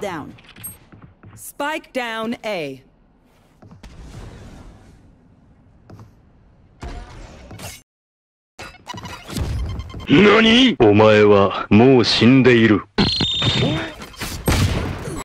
Targets down. Spike down A. NANI? お前はもう死んでいる。